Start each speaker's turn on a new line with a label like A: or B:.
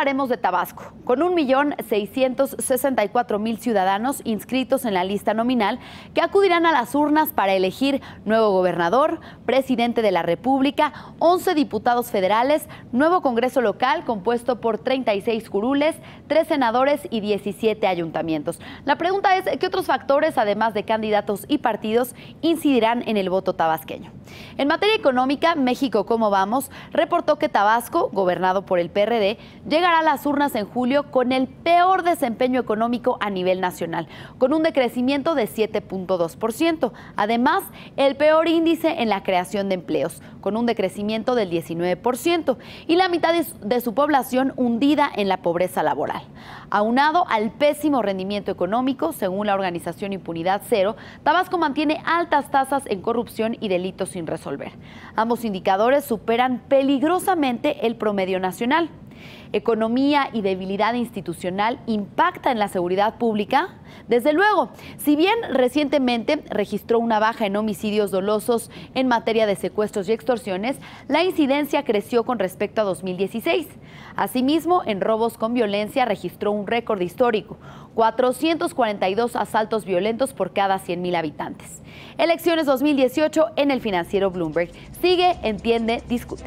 A: hablaremos de Tabasco. Con 1.664.000 ciudadanos inscritos en la lista nominal que acudirán a las urnas para elegir nuevo gobernador, presidente de la República, 11 diputados federales, nuevo Congreso local compuesto por 36 curules, 3 senadores y 17 ayuntamientos. La pregunta es, ¿qué otros factores, además de candidatos y partidos, incidirán en el voto tabasqueño? En materia económica, México, ¿cómo vamos? Reportó que Tabasco, gobernado por el PRD, llega a las urnas en julio con el peor desempeño económico a nivel nacional, con un decrecimiento de 7.2%. Además, el peor índice en la creación de empleos, con un decrecimiento del 19%, y la mitad de su población hundida en la pobreza laboral. Aunado al pésimo rendimiento económico, según la organización Impunidad Cero, Tabasco mantiene altas tasas en corrupción y delitos sin resolver. Ambos indicadores superan peligrosamente el promedio nacional. Economía y debilidad institucional impacta en la seguridad pública. Desde luego, si bien recientemente registró una baja en homicidios dolosos en materia de secuestros y extorsiones, la incidencia creció con respecto a 2016. Asimismo, en robos con violencia registró un récord histórico, 442 asaltos violentos por cada 100.000 habitantes. Elecciones 2018 en el financiero Bloomberg. Sigue, entiende, discute.